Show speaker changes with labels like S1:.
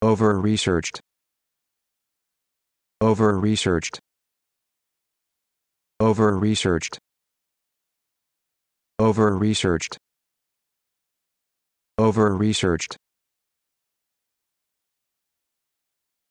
S1: over-researched over-researched over-researched over-researched over-researched